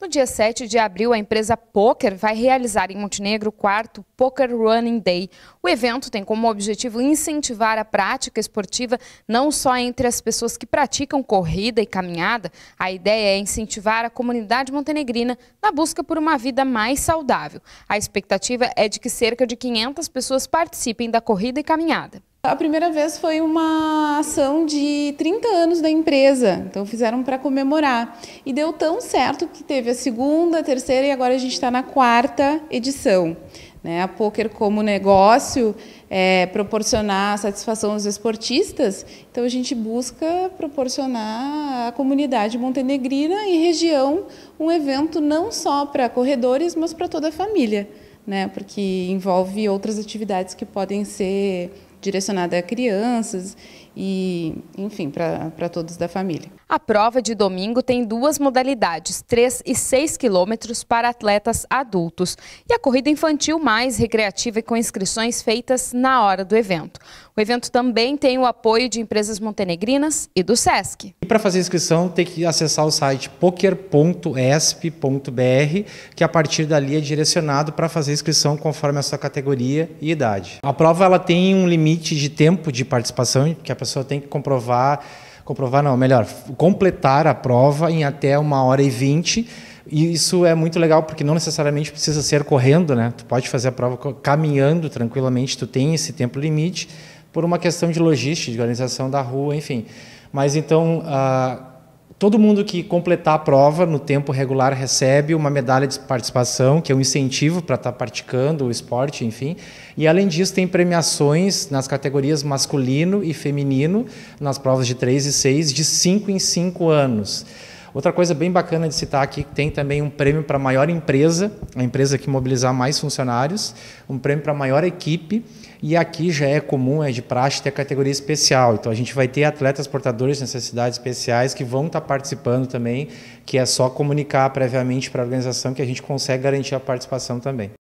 No dia 7 de abril, a empresa Poker vai realizar em Montenegro o quarto Poker Running Day. O evento tem como objetivo incentivar a prática esportiva não só entre as pessoas que praticam corrida e caminhada, a ideia é incentivar a comunidade montenegrina na busca por uma vida mais saudável. A expectativa é de que cerca de 500 pessoas participem da corrida e caminhada. A primeira vez foi uma ação de 30 anos da empresa, então fizeram para comemorar. E deu tão certo que teve a segunda, a terceira e agora a gente está na quarta edição. Né? A Poker como negócio, é, proporcionar satisfação aos esportistas, então a gente busca proporcionar à comunidade montenegrina e região um evento não só para corredores, mas para toda a família, né? porque envolve outras atividades que podem ser direcionada a crianças e, enfim, para todos da família. A prova de domingo tem duas modalidades, 3 e 6 quilômetros para atletas adultos e a corrida infantil mais recreativa e com inscrições feitas na hora do evento. O evento também tem o apoio de empresas montenegrinas e do SESC. E para fazer inscrição tem que acessar o site poker.esp.br, que a partir dali é direcionado para fazer inscrição conforme a sua categoria e idade. A prova ela tem um limite de tempo de participação que é a pessoa pessoa tem que comprovar, comprovar não, melhor, completar a prova em até uma hora e vinte. E isso é muito legal porque não necessariamente precisa ser correndo, né? Tu pode fazer a prova caminhando tranquilamente, tu tem esse tempo limite por uma questão de logística, de organização da rua, enfim. Mas então, uh, Todo mundo que completar a prova no tempo regular recebe uma medalha de participação, que é um incentivo para estar tá praticando o esporte, enfim. E além disso, tem premiações nas categorias masculino e feminino, nas provas de 3 e 6, de 5 em 5 anos. Outra coisa bem bacana de citar aqui, tem também um prêmio para a maior empresa, a empresa que mobilizar mais funcionários, um prêmio para a maior equipe, e aqui já é comum, é de praxe, ter a categoria especial. Então a gente vai ter atletas portadores de necessidades especiais que vão estar tá participando também, que é só comunicar previamente para a organização que a gente consegue garantir a participação também.